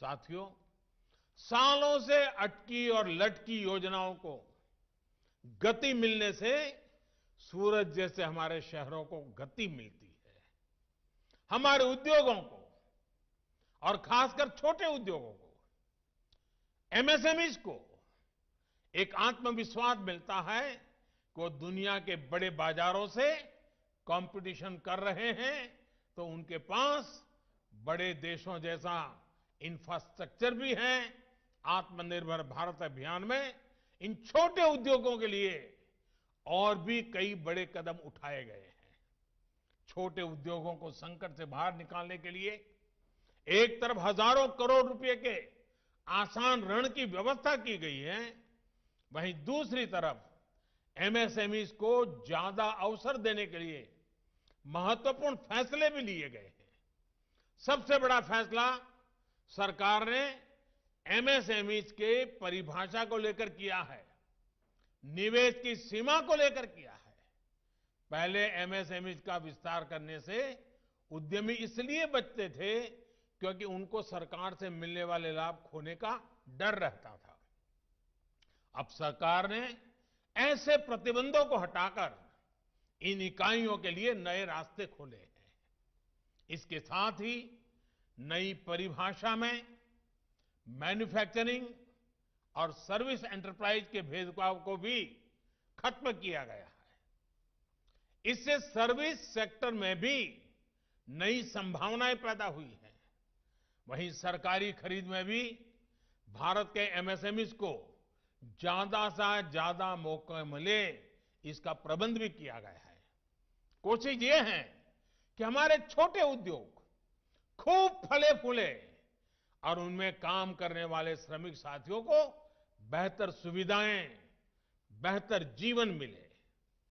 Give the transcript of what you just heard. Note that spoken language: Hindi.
साथियों सालों से अटकी और लटकी योजनाओं को गति मिलने से सूरत जैसे हमारे शहरों को गति मिलती है हमारे उद्योगों को और खासकर छोटे उद्योगों को एमएसएमईज को एक आत्मविश्वास मिलता है कि वो दुनिया के बड़े बाजारों से कंपटीशन कर रहे हैं तो उनके पास बड़े देशों जैसा इंफ्रास्ट्रक्चर भी है आत्मनिर्भर भारत अभियान में इन छोटे उद्योगों के लिए और भी कई बड़े कदम उठाए गए हैं छोटे उद्योगों को संकट से बाहर निकालने के लिए एक तरफ हजारों करोड़ रुपए के आसान ऋण की व्यवस्था की गई है वहीं दूसरी तरफ एमएसएमईस को ज्यादा अवसर देने के लिए महत्वपूर्ण फैसले भी लिए गए हैं सबसे बड़ा फैसला सरकार ने एमएसएमई e के परिभाषा को लेकर किया है निवेश की सीमा को लेकर किया है पहले एमएसएमई e का विस्तार करने से उद्यमी इसलिए बचते थे क्योंकि उनको सरकार से मिलने वाले लाभ खोने का डर रहता था अब सरकार ने ऐसे प्रतिबंधों को हटाकर इन इकाइयों के लिए नए रास्ते खोले हैं इसके साथ ही नई परिभाषा में मैन्युफैक्चरिंग और सर्विस एंटरप्राइज के भेदभाव को भी खत्म किया गया है इससे सर्विस सेक्टर में भी नई संभावनाएं पैदा हुई हैं वहीं सरकारी खरीद में भी भारत के एमएसएमईस को ज्यादा से ज्यादा मौके मिले इसका प्रबंध भी किया गया है कोशिश ये है कि हमारे छोटे उद्योग खूब फले फूले और उनमें काम करने वाले श्रमिक साथियों को बेहतर सुविधाएं बेहतर जीवन मिले